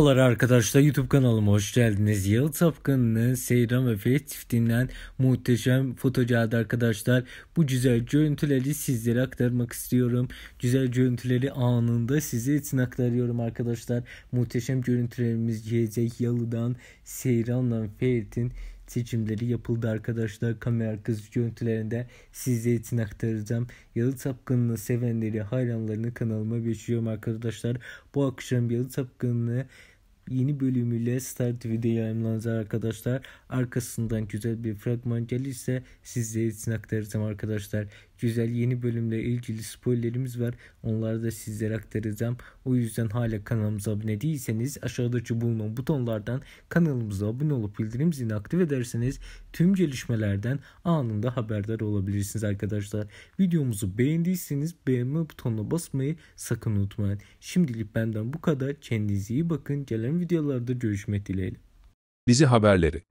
Merhabalar arkadaşlar YouTube kanalıma hoş geldiniz. Yalı Tapkanı'nın seyran ve Ferit çiftinden muhteşem fotocadı arkadaşlar. Bu güzel görüntüleri sizlere aktarmak istiyorum. Güzel görüntüleri anında size için aktarıyorum arkadaşlar. Muhteşem görüntülerimiz gelecek Yalı'dan, Seyran'dan, Ferit'in seçimleri yapıldı arkadaşlar. Kamera arkası görüntülerinde size için aktaracağım. Yalı Tapkını'nı sevenleri, hayranlarını kanalıma geçiyorum arkadaşlar. Bu akşam Yalı Tapkını'nı yeni bölümüyle Star TV'de yayınlanacak arkadaşlar. Arkasından güzel bir fragman gelirse sizlere için aktaracağım arkadaşlar. Güzel yeni bölümle ilgili spoilerimiz var. Onları da sizlere aktaracağım. O yüzden hala kanalımıza abone değilseniz aşağıdaki bulunan butonlardan kanalımıza abone olup bildirim zilini aktif ederseniz tüm gelişmelerden anında haberdar olabilirsiniz arkadaşlar. Videomuzu beğendiyseniz beğenme butonuna basmayı sakın unutmayın. Şimdilik benden bu kadar. Kendinize iyi bakın. Gelen videolarda görüşmek dileğiyle. Dizi haberleri